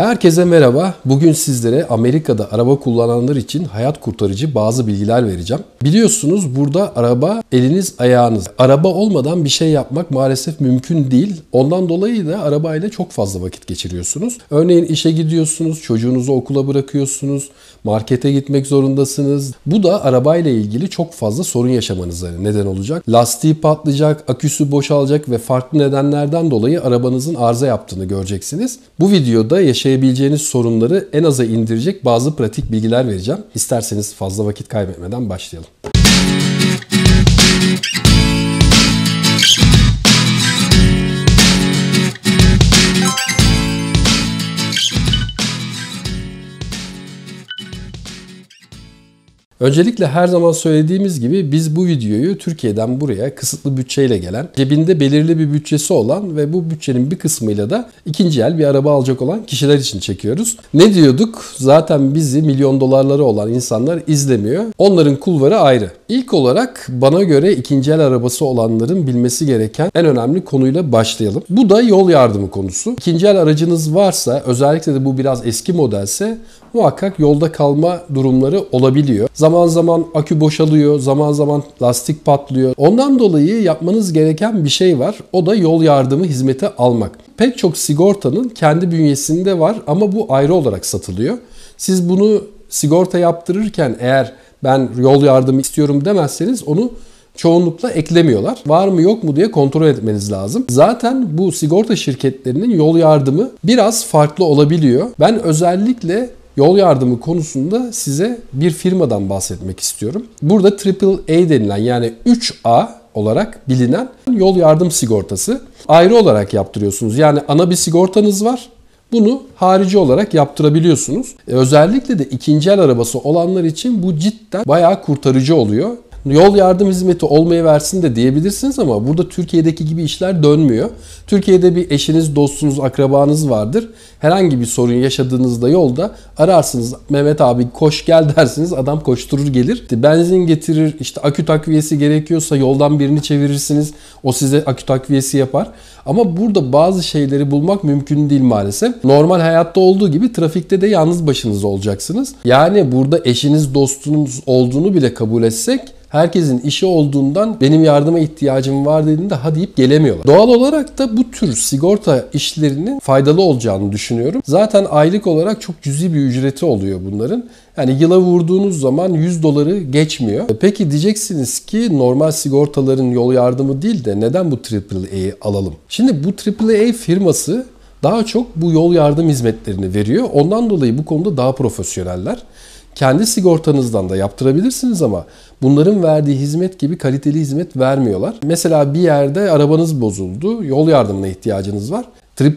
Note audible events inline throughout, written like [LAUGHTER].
Herkese merhaba. Bugün sizlere Amerika'da araba kullananlar için hayat kurtarıcı bazı bilgiler vereceğim. Biliyorsunuz burada araba eliniz ayağınız. Araba olmadan bir şey yapmak maalesef mümkün değil. Ondan dolayı da arabayla çok fazla vakit geçiriyorsunuz. Örneğin işe gidiyorsunuz, çocuğunuzu okula bırakıyorsunuz, markete gitmek zorundasınız. Bu da arabayla ilgili çok fazla sorun yaşamanıza neden olacak. Lastiği patlayacak, aküsü boşalacak ve farklı nedenlerden dolayı arabanızın arıza yaptığını göreceksiniz. Bu videoda yaşayan yaşayabileceğiniz sorunları en aza indirecek bazı pratik bilgiler vereceğim. İsterseniz fazla vakit kaybetmeden başlayalım. Öncelikle her zaman söylediğimiz gibi biz bu videoyu Türkiye'den buraya kısıtlı bütçeyle gelen, cebinde belirli bir bütçesi olan ve bu bütçenin bir kısmıyla da ikinci el bir araba alacak olan kişiler için çekiyoruz. Ne diyorduk? Zaten bizi milyon dolarları olan insanlar izlemiyor. Onların kulvarı ayrı. İlk olarak bana göre ikinci el arabası olanların bilmesi gereken en önemli konuyla başlayalım. Bu da yol yardımı konusu. İkinci el aracınız varsa özellikle de bu biraz eski modelse muhakkak yolda kalma durumları olabiliyor. Zaman Zaman zaman akü boşalıyor, zaman zaman lastik patlıyor. Ondan dolayı yapmanız gereken bir şey var. O da yol yardımı hizmeti almak. Pek çok sigortanın kendi bünyesinde var ama bu ayrı olarak satılıyor. Siz bunu sigorta yaptırırken eğer ben yol yardımı istiyorum demezseniz onu çoğunlukla eklemiyorlar. Var mı yok mu diye kontrol etmeniz lazım. Zaten bu sigorta şirketlerinin yol yardımı biraz farklı olabiliyor. Ben özellikle yol yardımı konusunda size bir firmadan bahsetmek istiyorum. Burada AAA denilen yani 3A olarak bilinen yol yardım sigortası ayrı olarak yaptırıyorsunuz. Yani ana bir sigortanız var. Bunu harici olarak yaptırabiliyorsunuz. E, özellikle de ikinci el arabası olanlar için bu cidden bayağı kurtarıcı oluyor yol yardım hizmeti olmaya versin de diyebilirsiniz ama burada Türkiye'deki gibi işler dönmüyor. Türkiye'de bir eşiniz, dostunuz, akrabanız vardır. Herhangi bir sorun yaşadığınızda yolda ararsınız. Mehmet abi koş gel [LAUGHS] dersiniz. Adam koşturur gelir. benzin getirir. işte akü takviyesi gerekiyorsa yoldan birini çevirirsiniz. O size akü takviyesi yapar. Ama burada bazı şeyleri bulmak mümkün değil maalesef. Normal hayatta olduğu gibi trafikte de yalnız başınız olacaksınız. Yani burada eşiniz, dostunuz olduğunu bile kabul etsek herkesin işi olduğundan benim yardıma ihtiyacım var dediğinde ha deyip gelemiyorlar. Doğal olarak da bu tür sigorta işlerinin faydalı olacağını düşünüyorum. Zaten aylık olarak çok cüzi bir ücreti oluyor bunların. Yani yıla vurduğunuz zaman 100 doları geçmiyor. E peki diyeceksiniz ki normal sigortaların yol yardımı değil de neden bu AAA'yi alalım? Şimdi bu AAA firması daha çok bu yol yardım hizmetlerini veriyor. Ondan dolayı bu konuda daha profesyoneller. Kendi sigortanızdan da yaptırabilirsiniz ama bunların verdiği hizmet gibi kaliteli hizmet vermiyorlar. Mesela bir yerde arabanız bozuldu, yol yardımına ihtiyacınız var.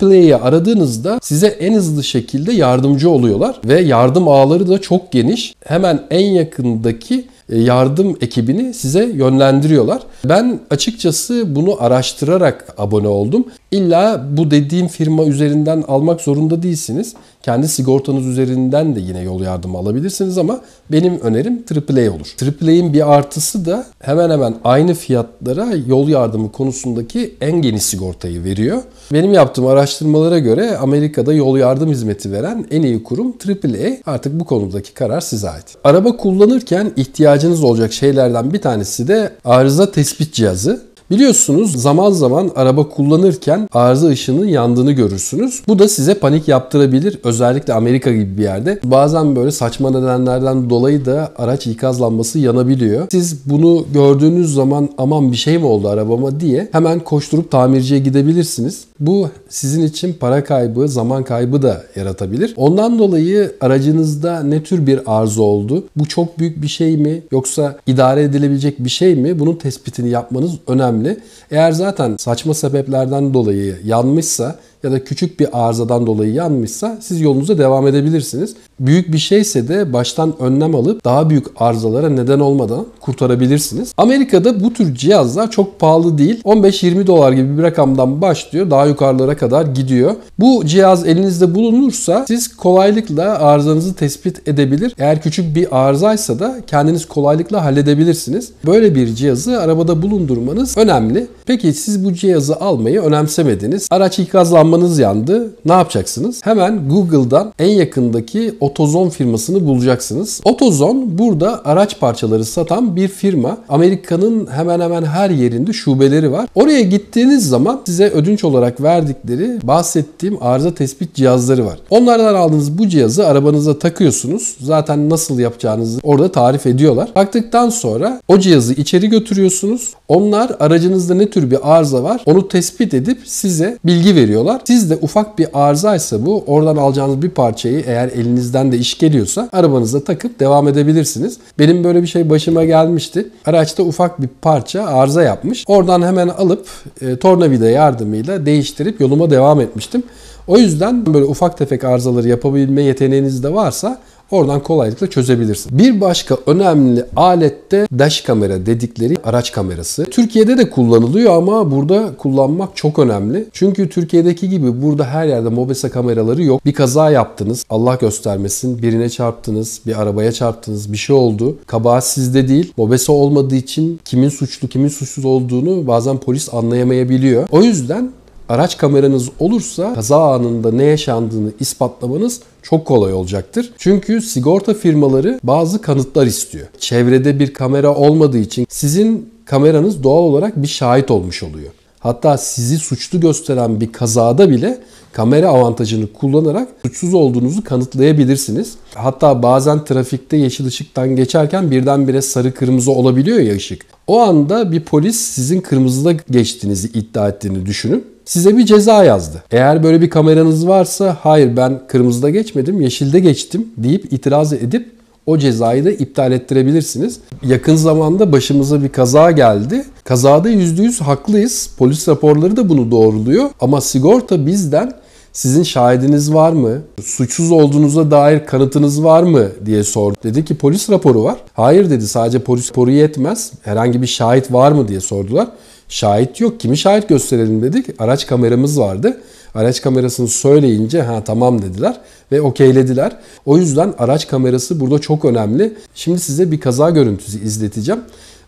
AAA'yı aradığınızda size en hızlı şekilde yardımcı oluyorlar ve yardım ağları da çok geniş. Hemen en yakındaki e, yardım ekibini size yönlendiriyorlar. Ben açıkçası bunu araştırarak abone oldum. İlla bu dediğim firma üzerinden almak zorunda değilsiniz. Kendi sigortanız üzerinden de yine yol yardımı alabilirsiniz ama benim önerim AAA olur. AAA'in bir artısı da hemen hemen aynı fiyatlara yol yardımı konusundaki en geniş sigortayı veriyor. Benim yaptığım araştırmalara göre Amerika'da yol yardım hizmeti veren en iyi kurum AAA. Artık bu konudaki karar size ait. Araba kullanırken ihtiyacınız olacak şeylerden bir tanesi de arıza tespit cihazı. Biliyorsunuz zaman zaman araba kullanırken arıza ışığının yandığını görürsünüz. Bu da size panik yaptırabilir. Özellikle Amerika gibi bir yerde. Bazen böyle saçma nedenlerden dolayı da araç ikaz lambası yanabiliyor. Siz bunu gördüğünüz zaman aman bir şey mi oldu arabama diye hemen koşturup tamirciye gidebilirsiniz. Bu sizin için para kaybı, zaman kaybı da yaratabilir. Ondan dolayı aracınızda ne tür bir arıza oldu? Bu çok büyük bir şey mi yoksa idare edilebilecek bir şey mi? Bunun tespitini yapmanız önemli önemli. Eğer zaten saçma sebeplerden dolayı yanmışsa ya da küçük bir arızadan dolayı yanmışsa siz yolunuza devam edebilirsiniz. Büyük bir şeyse de baştan önlem alıp daha büyük arızalara neden olmadan kurtarabilirsiniz. Amerika'da bu tür cihazlar çok pahalı değil. 15-20 dolar gibi bir rakamdan başlıyor. Daha yukarılara kadar gidiyor. Bu cihaz elinizde bulunursa siz kolaylıkla arızanızı tespit edebilir. Eğer küçük bir arızaysa da kendiniz kolaylıkla halledebilirsiniz. Böyle bir cihazı arabada bulundurmanız önemli. Peki siz bu cihazı almayı önemsemediniz. Araç ikazlanmanız yandı. Ne yapacaksınız? Hemen Google'dan en yakındaki otomobil Otozon firmasını bulacaksınız. Otozon burada araç parçaları satan bir firma. Amerika'nın hemen hemen her yerinde şubeleri var. Oraya gittiğiniz zaman size ödünç olarak verdikleri bahsettiğim arıza tespit cihazları var. Onlardan aldığınız bu cihazı arabanıza takıyorsunuz. Zaten nasıl yapacağınızı orada tarif ediyorlar. Taktıktan sonra o cihazı içeri götürüyorsunuz. Onlar aracınızda ne tür bir arıza var onu tespit edip size bilgi veriyorlar. Siz de ufak bir arızaysa bu oradan alacağınız bir parçayı eğer elinizde sizden de iş geliyorsa arabanıza takıp devam edebilirsiniz. Benim böyle bir şey başıma gelmişti. Araçta ufak bir parça arıza yapmış. Oradan hemen alıp e, tornavida yardımıyla değiştirip yoluma devam etmiştim. O yüzden böyle ufak tefek arızaları yapabilme yeteneğiniz de varsa Oradan kolaylıkla çözebilirsin. Bir başka önemli alet de dash kamera dedikleri araç kamerası. Türkiye'de de kullanılıyor ama burada kullanmak çok önemli. Çünkü Türkiye'deki gibi burada her yerde mobese kameraları yok. Bir kaza yaptınız. Allah göstermesin. Birine çarptınız. Bir arabaya çarptınız. Bir şey oldu. Kabahat sizde değil. Mobese olmadığı için kimin suçlu kimin suçsuz olduğunu bazen polis anlayamayabiliyor. O yüzden araç kameranız olursa kaza anında ne yaşandığını ispatlamanız çok kolay olacaktır. Çünkü sigorta firmaları bazı kanıtlar istiyor. Çevrede bir kamera olmadığı için sizin kameranız doğal olarak bir şahit olmuş oluyor. Hatta sizi suçlu gösteren bir kazada bile kamera avantajını kullanarak suçsuz olduğunuzu kanıtlayabilirsiniz. Hatta bazen trafikte yeşil ışıktan geçerken birdenbire sarı kırmızı olabiliyor ya ışık. O anda bir polis sizin kırmızıda geçtiğinizi iddia ettiğini düşünün size bir ceza yazdı. Eğer böyle bir kameranız varsa hayır ben kırmızıda geçmedim yeşilde geçtim deyip itiraz edip o cezayı da iptal ettirebilirsiniz. Yakın zamanda başımıza bir kaza geldi. Kazada %100 haklıyız. Polis raporları da bunu doğruluyor. Ama sigorta bizden sizin şahidiniz var mı? Suçsuz olduğunuza dair kanıtınız var mı diye sordu. Dedi ki polis raporu var. Hayır dedi sadece polis raporu yetmez. Herhangi bir şahit var mı diye sordular. Şahit yok. Kimi şahit gösterelim dedik. Araç kameramız vardı. Araç kamerasını söyleyince ha tamam dediler ve okeylediler. O yüzden araç kamerası burada çok önemli. Şimdi size bir kaza görüntüsü izleteceğim.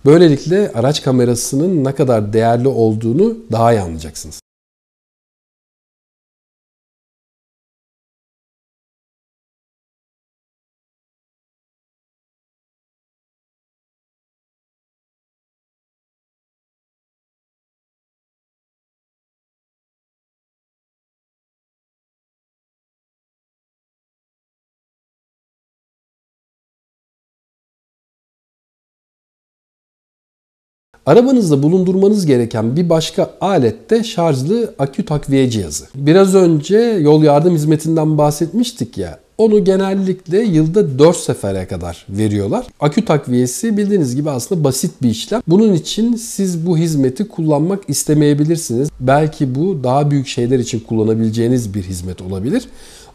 Böylelikle araç kamerasının ne kadar değerli olduğunu daha iyi anlayacaksınız. Arabanızda bulundurmanız gereken bir başka alet de şarjlı akü takviye cihazı. Biraz önce yol yardım hizmetinden bahsetmiştik ya. Onu genellikle yılda 4 sefere kadar veriyorlar. Akü takviyesi bildiğiniz gibi aslında basit bir işlem. Bunun için siz bu hizmeti kullanmak istemeyebilirsiniz. Belki bu daha büyük şeyler için kullanabileceğiniz bir hizmet olabilir.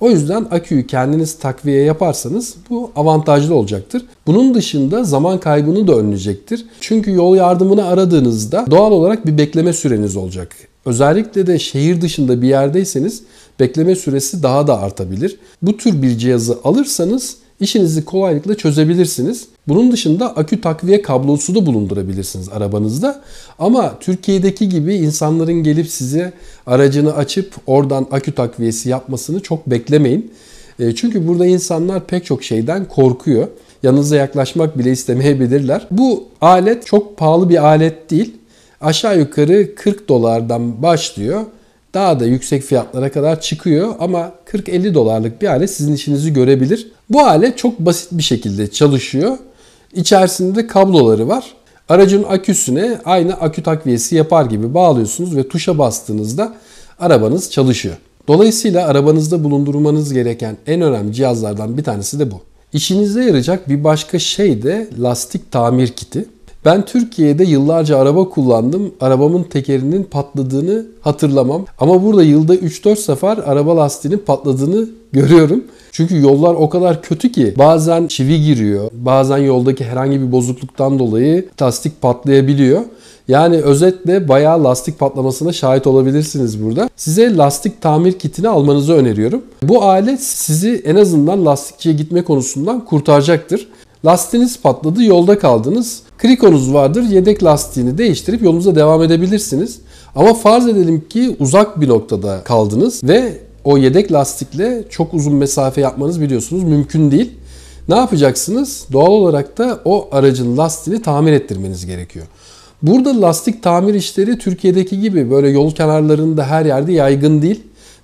O yüzden aküyü kendiniz takviye yaparsanız bu avantajlı olacaktır. Bunun dışında zaman kaybını da önleyecektir. Çünkü yol yardımını aradığınızda doğal olarak bir bekleme süreniz olacak. Özellikle de şehir dışında bir yerdeyseniz bekleme süresi daha da artabilir. Bu tür bir cihazı alırsanız işinizi kolaylıkla çözebilirsiniz. Bunun dışında akü takviye kablosu da bulundurabilirsiniz arabanızda. Ama Türkiye'deki gibi insanların gelip size aracını açıp oradan akü takviyesi yapmasını çok beklemeyin. E, çünkü burada insanlar pek çok şeyden korkuyor. Yanınıza yaklaşmak bile istemeyebilirler. Bu alet çok pahalı bir alet değil. Aşağı yukarı 40 dolardan başlıyor. Daha da yüksek fiyatlara kadar çıkıyor ama 40-50 dolarlık bir alet sizin işinizi görebilir. Bu alet çok basit bir şekilde çalışıyor. İçerisinde kabloları var. Aracın aküsüne aynı akü takviyesi yapar gibi bağlıyorsunuz ve tuşa bastığınızda arabanız çalışıyor. Dolayısıyla arabanızda bulundurmanız gereken en önemli cihazlardan bir tanesi de bu. İşinize yarayacak bir başka şey de lastik tamir kiti. Ben Türkiye'de yıllarca araba kullandım. Arabamın tekerinin patladığını hatırlamam. Ama burada yılda 3-4 sefer araba lastiğinin patladığını görüyorum. Çünkü yollar o kadar kötü ki bazen çivi giriyor, bazen yoldaki herhangi bir bozukluktan dolayı lastik patlayabiliyor. Yani özetle bayağı lastik patlamasına şahit olabilirsiniz burada. Size lastik tamir kitini almanızı öneriyorum. Bu alet sizi en azından lastikçiye gitme konusundan kurtaracaktır. Lastiğiniz patladı, yolda kaldınız. Krikonuz vardır, yedek lastiğini değiştirip yolunuza devam edebilirsiniz. Ama farz edelim ki uzak bir noktada kaldınız ve o yedek lastikle çok uzun mesafe yapmanız biliyorsunuz mümkün değil. Ne yapacaksınız? Doğal olarak da o aracın lastiğini tamir ettirmeniz gerekiyor. Burada lastik tamir işleri Türkiye'deki gibi böyle yol kenarlarında her yerde yaygın değil.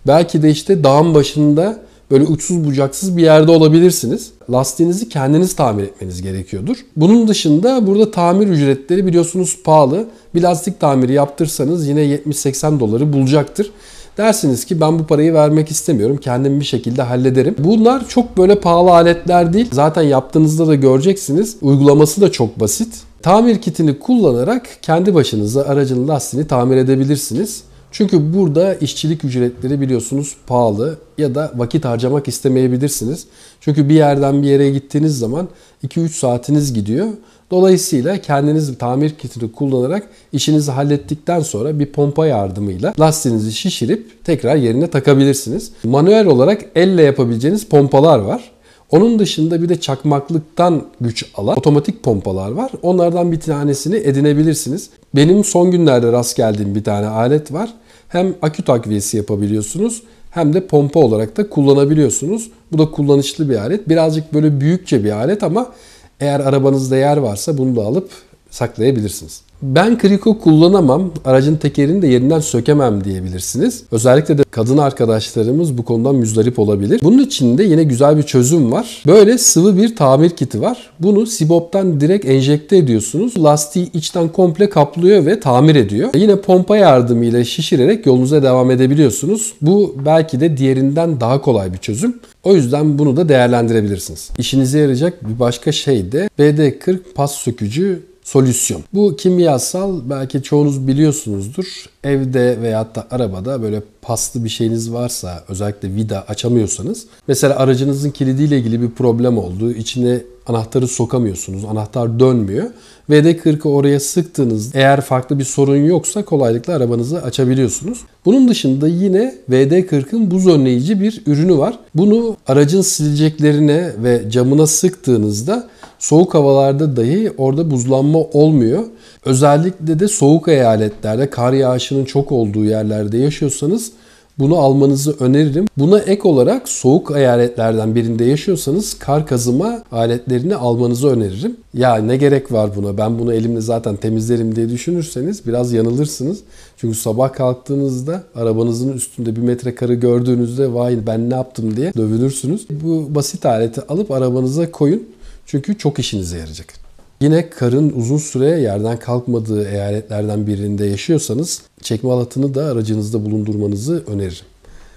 Belki de işte dağın başında böyle uçsuz bucaksız bir yerde olabilirsiniz. Lastiğinizi kendiniz tamir etmeniz gerekiyordur. Bunun dışında burada tamir ücretleri biliyorsunuz pahalı. Bir lastik tamiri yaptırsanız yine 70-80 doları bulacaktır. Dersiniz ki ben bu parayı vermek istemiyorum. Kendim bir şekilde hallederim. Bunlar çok böyle pahalı aletler değil. Zaten yaptığınızda da göreceksiniz. Uygulaması da çok basit. Tamir kitini kullanarak kendi başınıza aracın lastiğini tamir edebilirsiniz. Çünkü burada işçilik ücretleri biliyorsunuz pahalı ya da vakit harcamak istemeyebilirsiniz. Çünkü bir yerden bir yere gittiğiniz zaman 2-3 saatiniz gidiyor. Dolayısıyla kendiniz tamir kitini kullanarak işinizi hallettikten sonra bir pompa yardımıyla lastiğinizi şişirip tekrar yerine takabilirsiniz. Manuel olarak elle yapabileceğiniz pompalar var. Onun dışında bir de çakmaklıktan güç alan otomatik pompalar var. Onlardan bir tanesini edinebilirsiniz. Benim son günlerde rast geldiğim bir tane alet var. Hem akü takviyesi yapabiliyorsunuz hem de pompa olarak da kullanabiliyorsunuz. Bu da kullanışlı bir alet. Birazcık böyle büyükçe bir alet ama eğer arabanızda yer varsa bunu da alıp saklayabilirsiniz. Ben kriko kullanamam, aracın tekerini de yerinden sökemem diyebilirsiniz. Özellikle de kadın arkadaşlarımız bu konudan müzdarip olabilir. Bunun için de yine güzel bir çözüm var. Böyle sıvı bir tamir kiti var. Bunu Sibop'tan direkt enjekte ediyorsunuz. Lastiği içten komple kaplıyor ve tamir ediyor. Yine pompa yardımıyla şişirerek yolunuza devam edebiliyorsunuz. Bu belki de diğerinden daha kolay bir çözüm. O yüzden bunu da değerlendirebilirsiniz. İşinize yarayacak bir başka şey de BD40 pas sökücü solüsyon. Bu kimyasal belki çoğunuz biliyorsunuzdur evde veya da arabada böyle paslı bir şeyiniz varsa özellikle vida açamıyorsanız mesela aracınızın kilidiyle ilgili bir problem oldu. İçine anahtarı sokamıyorsunuz. Anahtar dönmüyor. VD40'ı oraya sıktığınız eğer farklı bir sorun yoksa kolaylıkla arabanızı açabiliyorsunuz. Bunun dışında yine VD40'ın buz önleyici bir ürünü var. Bunu aracın sileceklerine ve camına sıktığınızda soğuk havalarda dahi orada buzlanma olmuyor Özellikle de soğuk eyaletlerde kar yağışının çok olduğu yerlerde yaşıyorsanız bunu almanızı öneririm. Buna ek olarak soğuk eyaletlerden birinde yaşıyorsanız kar kazıma aletlerini almanızı öneririm. Ya ne gerek var buna ben bunu elimle zaten temizlerim diye düşünürseniz biraz yanılırsınız. Çünkü sabah kalktığınızda arabanızın üstünde bir metre karı gördüğünüzde vay ben ne yaptım diye dövünürsünüz. Bu basit aleti alıp arabanıza koyun çünkü çok işinize yarayacak. Yine karın uzun süre yerden kalkmadığı eyaletlerden birinde yaşıyorsanız çekme halatını da aracınızda bulundurmanızı öneririm.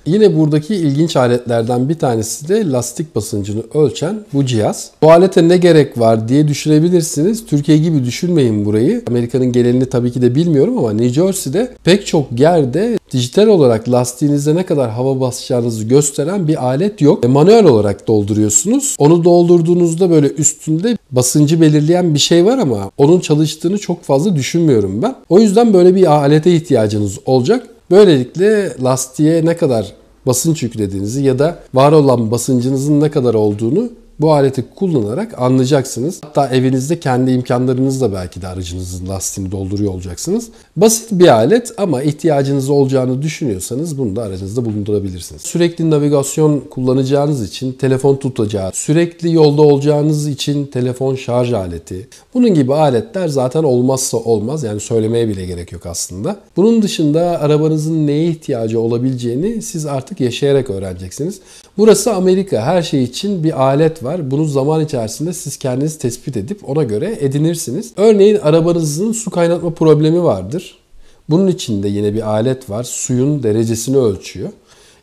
Yine buradaki ilginç aletlerden bir tanesi de lastik basıncını ölçen bu cihaz. Bu alete ne gerek var diye düşünebilirsiniz. Türkiye gibi düşünmeyin burayı. Amerika'nın genelini tabii ki de bilmiyorum ama New Jersey'de pek çok yerde dijital olarak lastiğinize ne kadar hava basacağınızı gösteren bir alet yok. E, manuel olarak dolduruyorsunuz. Onu doldurduğunuzda böyle üstünde basıncı belirleyen bir şey var ama onun çalıştığını çok fazla düşünmüyorum ben. O yüzden böyle bir alete ihtiyacınız olacak. Böylelikle lastiğe ne kadar basınç yüklediğinizi ya da var olan basıncınızın ne kadar olduğunu bu aleti kullanarak anlayacaksınız. Hatta evinizde kendi imkanlarınızla belki de aracınızın lastiğini dolduruyor olacaksınız. Basit bir alet ama ihtiyacınız olacağını düşünüyorsanız bunu da aracınızda bulundurabilirsiniz. Sürekli navigasyon kullanacağınız için telefon tutacağı, sürekli yolda olacağınız için telefon şarj aleti. Bunun gibi aletler zaten olmazsa olmaz. Yani söylemeye bile gerek yok aslında. Bunun dışında arabanızın neye ihtiyacı olabileceğini siz artık yaşayarak öğreneceksiniz. Burası Amerika. Her şey için bir alet var var. Bunu zaman içerisinde siz kendiniz tespit edip ona göre edinirsiniz. Örneğin arabanızın su kaynatma problemi vardır. Bunun için de yine bir alet var. Suyun derecesini ölçüyor.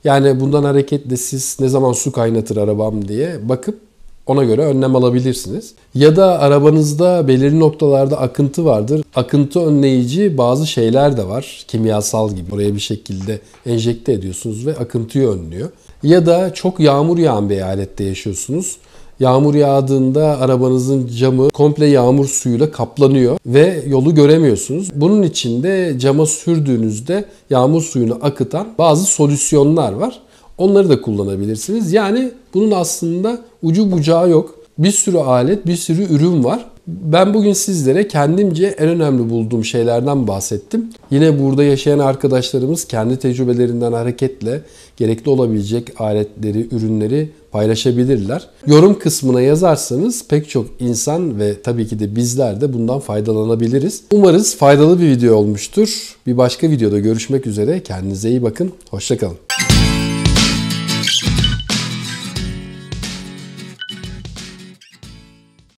Yani bundan hareketle siz ne zaman su kaynatır arabam diye bakıp ona göre önlem alabilirsiniz. Ya da arabanızda belirli noktalarda akıntı vardır. Akıntı önleyici bazı şeyler de var. Kimyasal gibi. Oraya bir şekilde enjekte ediyorsunuz ve akıntıyı önlüyor. Ya da çok yağmur yağan bir eyalette yaşıyorsunuz. Yağmur yağdığında arabanızın camı komple yağmur suyuyla kaplanıyor ve yolu göremiyorsunuz. Bunun için de cama sürdüğünüzde yağmur suyunu akıtan bazı solüsyonlar var. Onları da kullanabilirsiniz. Yani bunun aslında ucu bucağı yok. Bir sürü alet, bir sürü ürün var. Ben bugün sizlere kendimce en önemli bulduğum şeylerden bahsettim. Yine burada yaşayan arkadaşlarımız kendi tecrübelerinden hareketle gerekli olabilecek aletleri, ürünleri paylaşabilirler. Yorum kısmına yazarsanız pek çok insan ve tabii ki de bizler de bundan faydalanabiliriz. Umarız faydalı bir video olmuştur. Bir başka videoda görüşmek üzere. Kendinize iyi bakın. Hoşçakalın.